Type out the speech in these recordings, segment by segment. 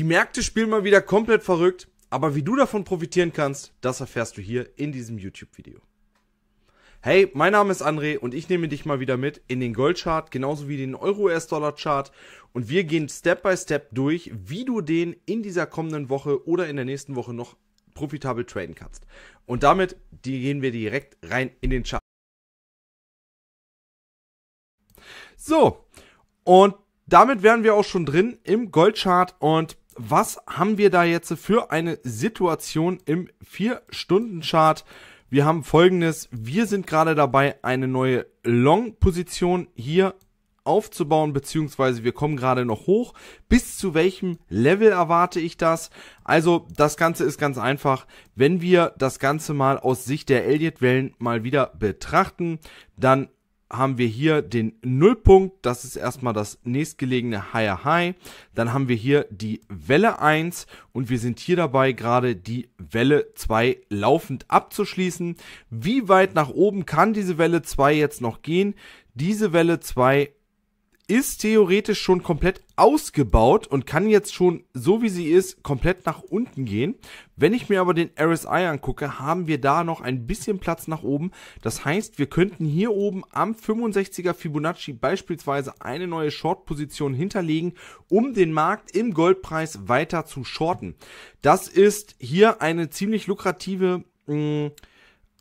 Die Märkte spielen mal wieder komplett verrückt, aber wie du davon profitieren kannst, das erfährst du hier in diesem YouTube-Video. Hey, mein Name ist André und ich nehme dich mal wieder mit in den Goldchart, genauso wie den Euro-US-Dollar-Chart und wir gehen Step by Step durch, wie du den in dieser kommenden Woche oder in der nächsten Woche noch profitabel traden kannst. Und damit gehen wir direkt rein in den Chart. So, und damit wären wir auch schon drin im Goldchart und was haben wir da jetzt für eine Situation im 4-Stunden-Chart? Wir haben folgendes. Wir sind gerade dabei, eine neue Long-Position hier aufzubauen, beziehungsweise wir kommen gerade noch hoch. Bis zu welchem Level erwarte ich das? Also das Ganze ist ganz einfach. Wenn wir das Ganze mal aus Sicht der Elliott-Wellen mal wieder betrachten, dann haben wir hier den Nullpunkt, das ist erstmal das nächstgelegene Higher High. Dann haben wir hier die Welle 1 und wir sind hier dabei, gerade die Welle 2 laufend abzuschließen. Wie weit nach oben kann diese Welle 2 jetzt noch gehen? Diese Welle 2 ist theoretisch schon komplett ausgebaut und kann jetzt schon, so wie sie ist, komplett nach unten gehen. Wenn ich mir aber den RSI angucke, haben wir da noch ein bisschen Platz nach oben. Das heißt, wir könnten hier oben am 65er Fibonacci beispielsweise eine neue Short-Position hinterlegen, um den Markt im Goldpreis weiter zu shorten. Das ist hier eine ziemlich lukrative mh, hm,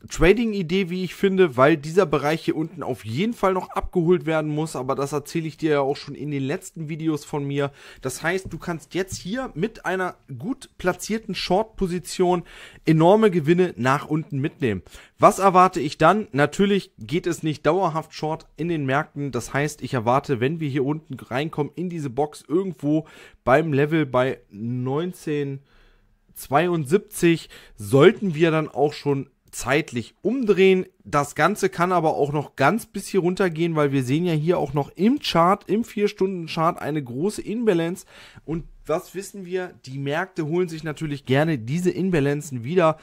Trading-Idee, wie ich finde, weil dieser Bereich hier unten auf jeden Fall noch abgeholt werden muss, aber das erzähle ich dir ja auch schon in den letzten Videos von mir. Das heißt, du kannst jetzt hier mit einer gut platzierten Short-Position enorme Gewinne nach unten mitnehmen. Was erwarte ich dann? Natürlich geht es nicht dauerhaft Short in den Märkten, das heißt, ich erwarte, wenn wir hier unten reinkommen in diese Box, irgendwo beim Level bei 19... 72 sollten wir dann auch schon zeitlich umdrehen. Das Ganze kann aber auch noch ganz bis hier runtergehen, weil wir sehen ja hier auch noch im Chart, im 4-Stunden-Chart eine große Imbalance. Und was wissen wir? Die Märkte holen sich natürlich gerne diese Imbalanzen wieder.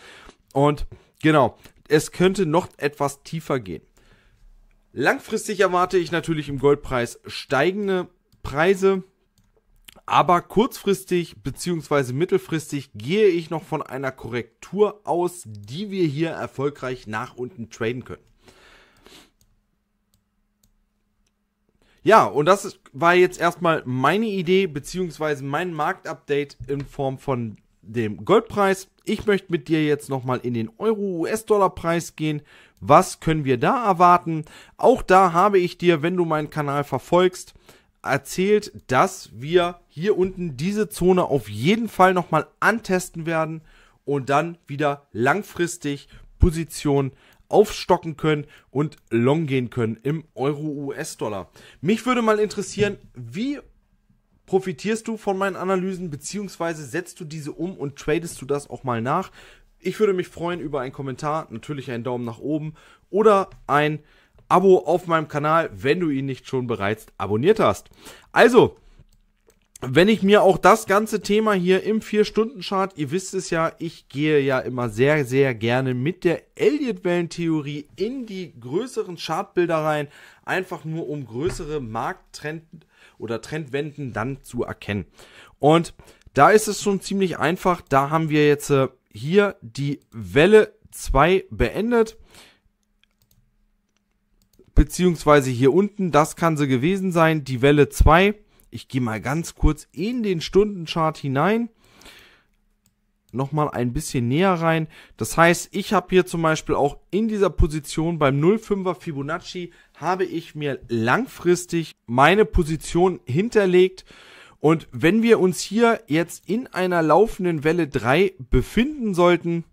Und genau, es könnte noch etwas tiefer gehen. Langfristig erwarte ich natürlich im Goldpreis steigende Preise. Aber kurzfristig bzw. mittelfristig gehe ich noch von einer Korrektur aus, die wir hier erfolgreich nach unten traden können. Ja, und das war jetzt erstmal meine Idee bzw. mein Marktupdate in Form von dem Goldpreis. Ich möchte mit dir jetzt nochmal in den Euro-US-Dollar-Preis gehen. Was können wir da erwarten? Auch da habe ich dir, wenn du meinen Kanal verfolgst, erzählt, dass wir hier unten diese Zone auf jeden Fall nochmal antesten werden und dann wieder langfristig Position aufstocken können und long gehen können im Euro-US-Dollar. Mich würde mal interessieren, wie profitierst du von meinen Analysen, beziehungsweise setzt du diese um und tradest du das auch mal nach? Ich würde mich freuen über einen Kommentar, natürlich einen Daumen nach oben oder ein Abo auf meinem Kanal, wenn du ihn nicht schon bereits abonniert hast. Also, wenn ich mir auch das ganze Thema hier im 4-Stunden-Chart, ihr wisst es ja, ich gehe ja immer sehr, sehr gerne mit der Elliott-Wellentheorie in die größeren Chartbilder rein, einfach nur um größere Markttrenden oder Trendwenden dann zu erkennen. Und da ist es schon ziemlich einfach, da haben wir jetzt äh, hier die Welle 2 beendet beziehungsweise hier unten, das kann sie gewesen sein, die Welle 2. Ich gehe mal ganz kurz in den Stundenchart hinein nochmal ein bisschen näher rein. Das heißt, ich habe hier zum Beispiel auch in dieser Position beim 05er Fibonacci habe ich mir langfristig meine Position hinterlegt. Und wenn wir uns hier jetzt in einer laufenden Welle 3 befinden sollten,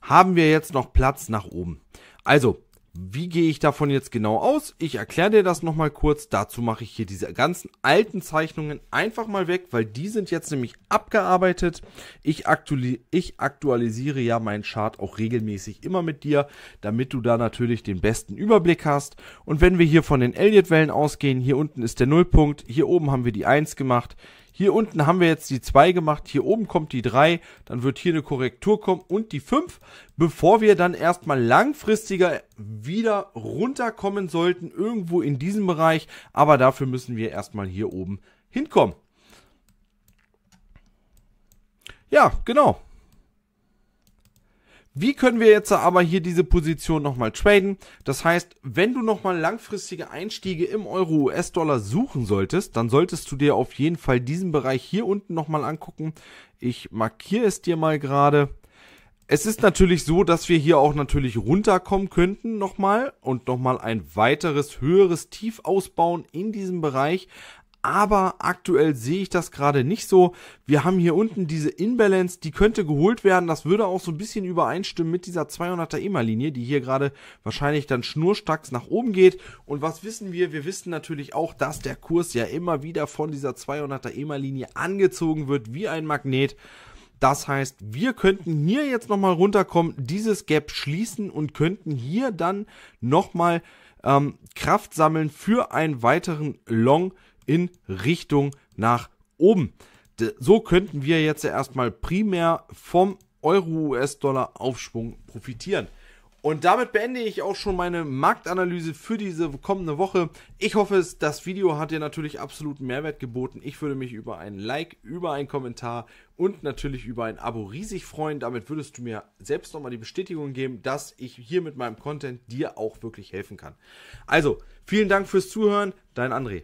haben wir jetzt noch Platz nach oben. Also, wie gehe ich davon jetzt genau aus? Ich erkläre dir das nochmal kurz. Dazu mache ich hier diese ganzen alten Zeichnungen einfach mal weg, weil die sind jetzt nämlich abgearbeitet. Ich, aktuali ich aktualisiere ja meinen Chart auch regelmäßig immer mit dir, damit du da natürlich den besten Überblick hast. Und wenn wir hier von den Elliott-Wellen ausgehen, hier unten ist der Nullpunkt, hier oben haben wir die 1 gemacht, hier unten haben wir jetzt die 2 gemacht, hier oben kommt die 3, dann wird hier eine Korrektur kommen und die 5, bevor wir dann erstmal langfristiger wieder runterkommen sollten, irgendwo in diesem Bereich. Aber dafür müssen wir erstmal hier oben hinkommen. Ja, genau. Wie können wir jetzt aber hier diese Position nochmal traden? Das heißt, wenn du nochmal langfristige Einstiege im Euro-US-Dollar suchen solltest, dann solltest du dir auf jeden Fall diesen Bereich hier unten nochmal angucken. Ich markiere es dir mal gerade. Es ist natürlich so, dass wir hier auch natürlich runterkommen könnten nochmal und nochmal ein weiteres höheres Tief ausbauen in diesem Bereich aber aktuell sehe ich das gerade nicht so. Wir haben hier unten diese Inbalance, die könnte geholt werden. Das würde auch so ein bisschen übereinstimmen mit dieser 200er EMA-Linie, die hier gerade wahrscheinlich dann schnurstracks nach oben geht. Und was wissen wir? Wir wissen natürlich auch, dass der Kurs ja immer wieder von dieser 200er EMA-Linie angezogen wird wie ein Magnet. Das heißt, wir könnten hier jetzt nochmal runterkommen, dieses Gap schließen und könnten hier dann nochmal ähm, Kraft sammeln für einen weiteren Long in Richtung nach oben. So könnten wir jetzt ja erstmal primär vom Euro-US-Dollar-Aufschwung profitieren. Und damit beende ich auch schon meine Marktanalyse für diese kommende Woche. Ich hoffe, das Video hat dir natürlich absoluten Mehrwert geboten. Ich würde mich über ein Like, über einen Kommentar und natürlich über ein Abo riesig freuen. Damit würdest du mir selbst nochmal die Bestätigung geben, dass ich hier mit meinem Content dir auch wirklich helfen kann. Also, vielen Dank fürs Zuhören. Dein André.